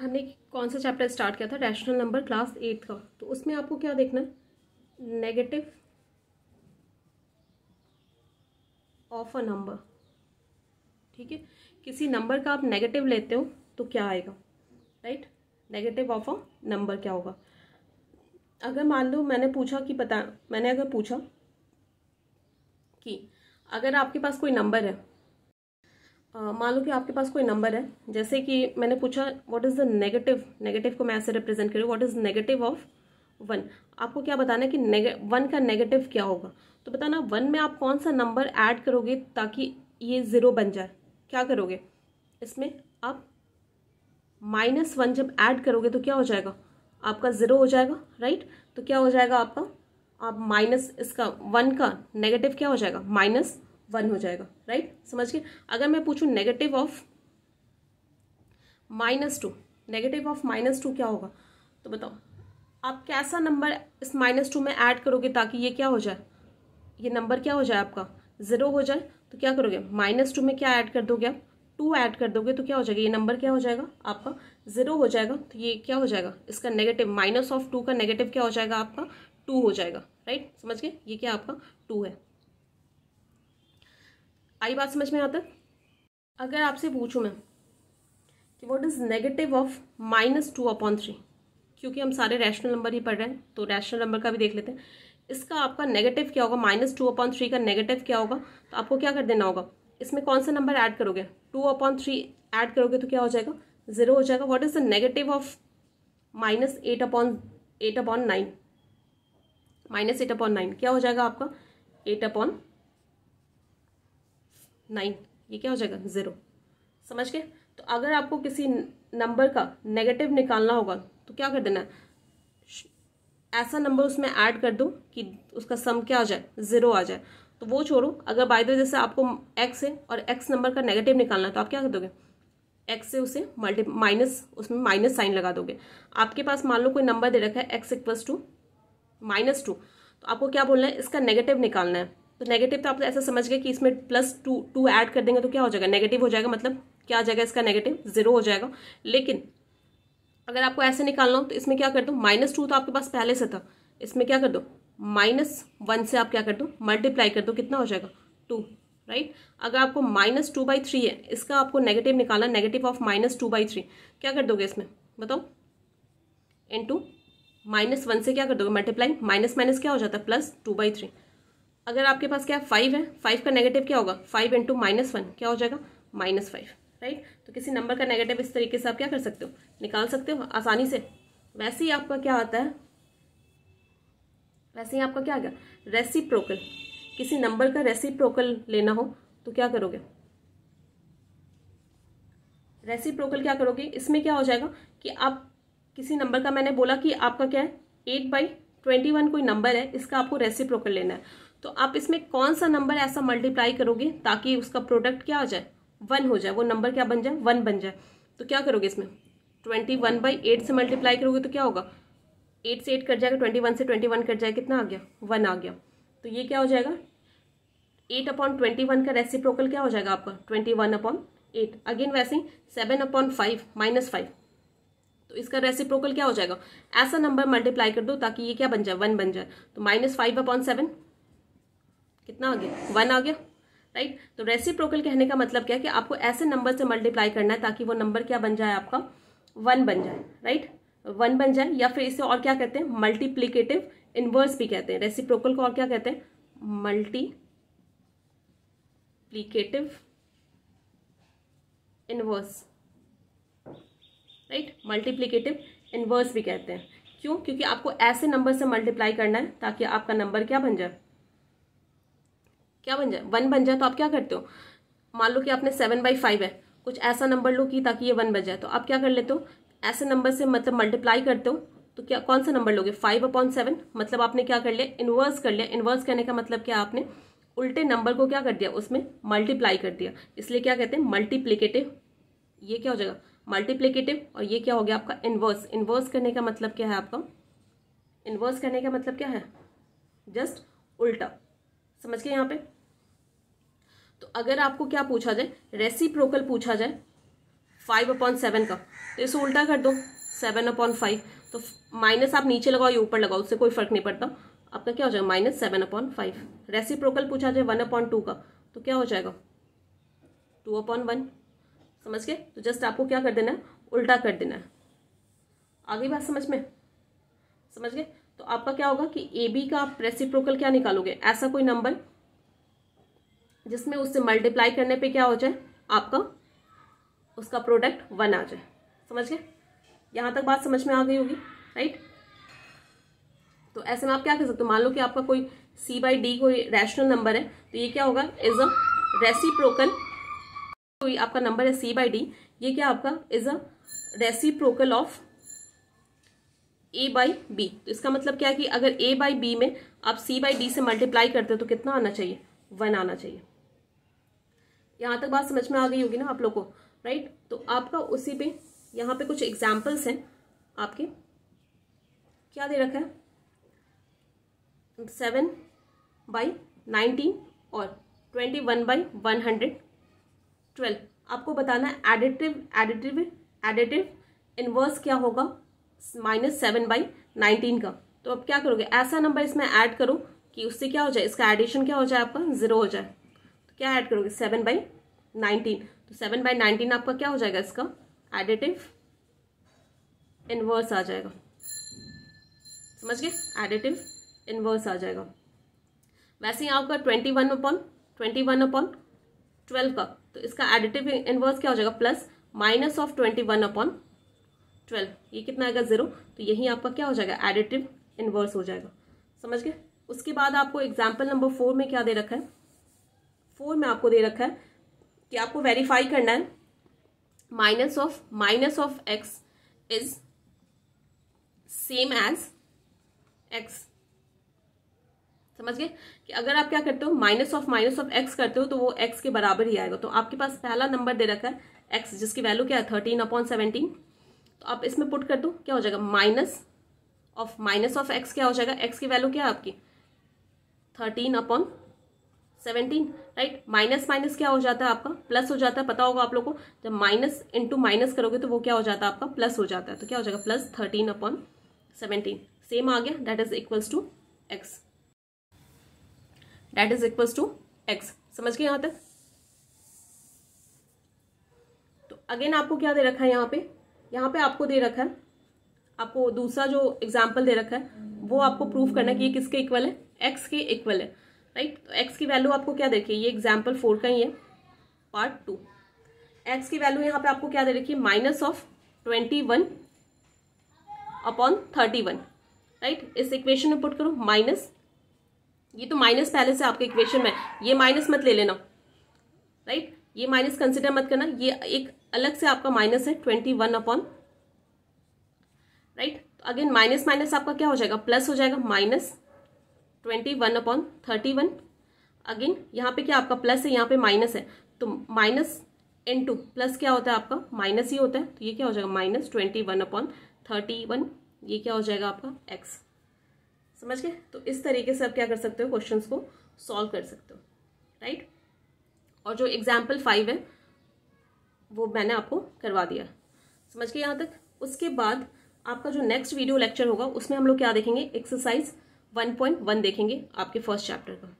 हमने कौन सा चैप्टर स्टार्ट किया था रैशनल नंबर क्लास एट का तो उसमें आपको क्या देखना है नेगेटिव ऑफ अ नंबर ठीक है किसी नंबर का आप नेगेटिव लेते हो तो क्या आएगा right negative of a number क्या होगा अगर मान लो मैंने पूछा कि बता मैंने अगर पूछा कि अगर आपके पास कोई नंबर है मान लो कि आपके पास कोई नंबर है जैसे कि मैंने पूछा what is the negative negative को मैं ऐसे रिप्रेजेंट करूँ what is negative of one आपको क्या बताना है कि वन का नेगेटिव क्या होगा तो बताना वन में आप कौन सा नंबर ऐड करोगे ताकि ये ज़ीरो बन जाए क्या करोगे इसमें आप माइनस वन जब ऐड करोगे तो क्या हो जाएगा आपका ज़ीरो हो जाएगा राइट तो क्या हो जाएगा आपका आप माइनस इसका वन का नेगेटिव क्या हो जाएगा माइनस वन हो जाएगा राइट समझ गए अगर मैं पूछूं negative of minus two negative of minus two क्या होगा तो बताओ आप कैसा नंबर इस माइनस टू में ऐड करोगे ताकि ये क्या हो जाए ये नंबर क्या हो जाए आपका ज़ीरो हो जाए तो क्या करोगे माइनस टू में क्या ऐड कर दोगे आप टू ऐड कर दोगे तो क्या हो जाएगा ये नंबर क्या हो जाएगा आपका ज़ीरो हो जाएगा तो ये क्या हो जाएगा इसका नेगेटिव माइनस ऑफ टू का नेगेटिव क्या हो जाएगा आपका टू हो जाएगा राइट समझ गए ये क्या आपका टू है आई बात समझ में आता अगर आपसे पूछूं मैं कि what is negative of minus two upon three क्योंकि हम सारे रैशनल नंबर ही पढ़ रहे हैं तो रैशनल नंबर का भी देख लेते हैं इसका आपका नेगेटिव क्या होगा माइनस टू अपॉन थ्री का नेगेटिव क्या होगा तो आपको क्या कर देना होगा इसमें कौन सा नंबर ऐड करोगे टू अपॉन थ्री ऐड करोगे तो क्या हो जाएगा जीरो हो जाएगा what is the negative of minus eight upon eight upon nine minus eight upon nine क्या हो जाएगा आपका एट अपॉन नाइन ये क्या हो जाएगा ज़ीरो समझ के तो अगर आपको किसी नंबर का नेगेटिव निकालना होगा तो क्या कर देना है ऐसा नंबर उसमें ऐड कर दो कि उसका सम क्या आ जाए ज़ीरो आ जाए तो वो छोड़ो अगर बाय द जैसे आपको एक्स है और एक्स नंबर का नेगेटिव निकालना है तो आप क्या कर दोगे एक्स से उसे मल्टी माइनस उसमें माइनस साइन लगा दोगे आपके पास मान लो कोई नंबर दे रखा है X equals to minus two तो आपको क्या बोलना है इसका नेगेटिव निकालना है तो नेगेटिव तो आप ऐसा समझ गए कि इसमें प्लस टू टू ऐड कर देंगे तो क्या हो जाएगा नेगेटिव हो जाएगा मतलब क्या आ जाएगा इसका नेगेटिव जीरो हो जाएगा लेकिन अगर आपको ऐसे निकालना हो तो इसमें क्या कर दो माइनस टू तो आपके पास पहले से था इसमें क्या कर दो माइनस वन से आप क्या कर दो मल्टीप्लाई कर दो कितना हो जाएगा टू राइट अगर आपको माइनस टू बाई थ्री है इसका आपको नेगेटिव निकालना negative of minus two by three क्या कर दोगे इसमें बताओ इन टू माइनस वन से क्या कर दोगे मल्टीप्लाई माइनस माइनस क्या हो जाता है प्लस टू बाई थ्री अगर आपके पास क्या फाइव है फाइव का नेगेटिव क्या होगा फाइव इंटू माइनस वन क्या हो जाएगा माइनस फाइव राइट तो किसी नंबर का नेगेटिव इस तरीके से आप क्या कर सकते हो निकाल सकते हो आसानी से वैसे ही आपका क्या आता है वैसे ही आपका क्या आ गया रेसिप्रोकल किसी नंबर का रेसिप्रोकल लेना हो तो क्या करोगे रेसिप्रोकल क्या करोगे इसमें क्या हो जाएगा कि आप किसी नंबर का मैंने बोला कि आपका क्या है एट बाई ट्वेंटी वन कोई नंबर है इसका आपको रेसिप्रोकल लेना है तो आप इसमें कौन सा नंबर ऐसा मल्टीप्लाई करोगे ताकि उसका प्रोडक्ट क्या हो जाए वन हो जाए वो नंबर क्या बन जाए वन बन जाए तो क्या करोगे इसमें ट्वेंटी वन बाई एट से मल्टीप्लाई करोगे तो क्या होगा एट से एट कट जाएगा ट्वेंटी वन से ट्वेंटी वन कट जाएगा कितना आ गया वन आ गया तो ये क्या हो जाएगा एट अपॉन ट्वेंटी वन का रेसिप्रोकल क्या हो जाएगा आपका twenty one upon eight again वैसे ही seven upon five minus five तो इसका रेसिप्रोकल क्या हो जाएगा ऐसा नंबर मल्टीप्लाई कर दो ताकि ये क्या बन जाए वन बन जाए तो माइनस फाइव अपॉन सेवन कितना आ गया वन आ गया राइट तो रेसिप्रोकल कहने का मतलब क्या है कि आपको ऐसे नंबर से मल्टीप्लाई करना है ताकि वो नंबर क्या बन जाए आपका वन बन जाए राइट वन बन जाए या फिर इसे और क्या कहते हैं मल्टीप्लीकेटिव इनवर्स भी कहते हैं रेसिप्रोकल को और क्या कहते हैं multiplicative inverse right multiplicative inverse भी कहते हैं क्यों क्योंकि आपको ऐसे नंबर से मल्टीप्लाई करना है ताकि आपका नंबर क्या बन जाए क्या बन जाए वन बन जाए तो आप क्या करते हो मान लो कि आपने सेवन बाई फाइव है कुछ ऐसा नंबर लो कि ताकि ये वन बन जाए तो आप क्या कर लेते हो ऐसे नंबर से मतलब मल्टीप्लाई करते हो तो क्या कौन सा नंबर लोगे फाइव अपॉन सेवन मतलब आपने क्या कर लिया इन्वर्स कर लिया इन्वर्स करने का मतलब क्या आपने उल्टे नंबर को क्या कर दिया उसमें मल्टीप्लाई कर दिया इसलिए क्या कहते हैं मल्टीप्लीकेटिव ये क्या हो जाएगा मल्टीप्लीकेटिव और ये क्या हो गया आपका इन्वर्स इन्वर्स करने का मतलब क्या है आपका इन्वर्स करने का मतलब क्या है जस्ट उल्टा समझ गए यहाँ पे तो अगर आपको क्या पूछा जाए रेसिप्रोकल पूछा जाए फाइव अपॉन सेवन का तो इसे उल्टा कर दो सेवन अपॉन फाइव तो माइनस आप नीचे लगाओ या ऊपर लगाओ उससे कोई फर्क नहीं पड़ता आपका क्या हो जाएगा minus seven upon five reciprocal पूछा जाए वन अपॉन टू का तो क्या हो जाएगा टू अपॉन वन समझ के तो जस्ट आपको क्या कर देना है उल्टा कर देना है आगे बात समझ में समझ गए तो आपका क्या होगा कि ए बी का आप रेसिप्रोकल क्या निकालोगे ऐसा कोई नंबर जिसमें उससे मल्टीप्लाई करने पे क्या हो जाए आपका उसका प्रोडक्ट वन आ जाए समझ गए यहां तक बात समझ में आ गई होगी राइट तो ऐसे में आप क्या कर सकते हो मान लो कि आपका कोई सी बाई डी कोई रैशनल नंबर है तो ये क्या होगा इज अ रेसिप्रोकल कोई आपका नंबर है सी बाई डी ये क्या आपका is a reciprocal of A by B तो इसका मतलब क्या है कि अगर ए बाई बी में आप सी बाई डी से मल्टीप्लाई करते हो तो कितना आना चाहिए वन आना चाहिए यहां तक बात समझ में आ गई होगी ना आप लोग को राइट तो आपका उसी पे यहां पे कुछ एग्जाम्पल्स हैं आपके क्या दे रखा है सेवन बाई नाइनटीन और twenty one by one hundred twelve आपको बताना है एडिटिव एडिटिव एडिटिव इनवर्स क्या होगा माइनस सेवन बाई नाइनटीन का तो अब क्या करोगे ऐसा नंबर इसमें ऐड करो कि उससे क्या हो जाए इसका एडिशन क्या हो जाए आपका जीरो हो जाए तो क्या ऐड करोगे सेवन बाई नाइनटीन तो सेवन बाई नाइनटीन आपका क्या हो जाएगा इसका एडिटिव इनवर्स आ जाएगा समझ गए एडिटिव इनवर्स आ जाएगा वैसे ही आपका twenty one upon twenty one upon twelve का तो इसका एडिटिव इनवर्स क्या हो जाएगा plus minus of twenty one upon twelve ये कितना आएगा जीरो तो यही आपका क्या हो जाएगा एडिटिव इन्वर्स हो जाएगा समझ गए उसके बाद आपको एग्जाम्पल नंबर फोर में क्या दे रखा है फोर में आपको दे रखा है कि आपको वेरीफाई करना है minus of minus of x is same as x समझ गए कि अगर आप क्या करते हो minus of minus of x करते हो तो वो एक्स के बराबर ही आएगा तो आपके पास पहला नंबर दे रखा है एक्स जिसकी वैल्यू क्या है थर्टीन अपॉन सेवनटीन तो आप इसमें पुट कर दो क्या हो जाएगा minus of minus of x क्या हो जाएगा एक्स की वैल्यू क्या है आपकी thirteen upon seventeen right minus minus क्या हो जाता है आपका प्लस हो जाता है पता होगा आप लोग को जब माइनस इंटू माइनस करोगे तो वो क्या हो जाता है आपका प्लस हो जाता है तो क्या हो जाएगा plus thirteen upon seventeen same आ गया that is equals to x that is equals to x समझ गए यहां तक तो अगेन आपको क्या दे रखा है यहां पे यहाँ पे आपको दे रखा है आपको दूसरा जो एग्जाम्पल दे रखा है वो आपको प्रूफ करना कि ये किसके इक्वल है एक्स के इक्वल है राइट तो एक्स की वैल्यू आपको क्या देखिए ये एग्जाम्पल फोर का ही है पार्ट टू एक्स की वैल्यू यहाँ पे आपको क्या दे रखी है minus of twenty one upon thirty one right इस इक्वेशन में पुट करो माइनस ये तो माइनस पहले से आपके इक्वेशन में ये माइनस मत ले लेना राइट ये माइनस कंसिडर मत करना ये एक अलग से आपका माइनस है ट्वेंटी वन अपॉन राइट तो अगेन माइनस माइनस आपका क्या हो जाएगा प्लस हो जाएगा minus twenty one upon thirty one again यहाँ पे क्या आपका प्लस है यहाँ पे माइनस है तो माइनस एन टू प्लस क्या होता है आपका माइनस ही होता है तो ये क्या हो जाएगा minus twenty one upon thirty one ये क्या हो जाएगा आपका एक्स समझ गए तो इस तरीके से आप क्या कर सकते हो क्वेश्चन को सॉल्व कर सकते हो राइट और जो एग्जाम्पल फाइव है वो मैंने आपको करवा दिया समझ के यहाँ तक उसके बाद आपका जो नेक्स्ट वीडियो लेक्चर होगा उसमें हम लोग क्या देखेंगे एक्सरसाइज 1.1 देखेंगे आपके फर्स्ट चैप्टर का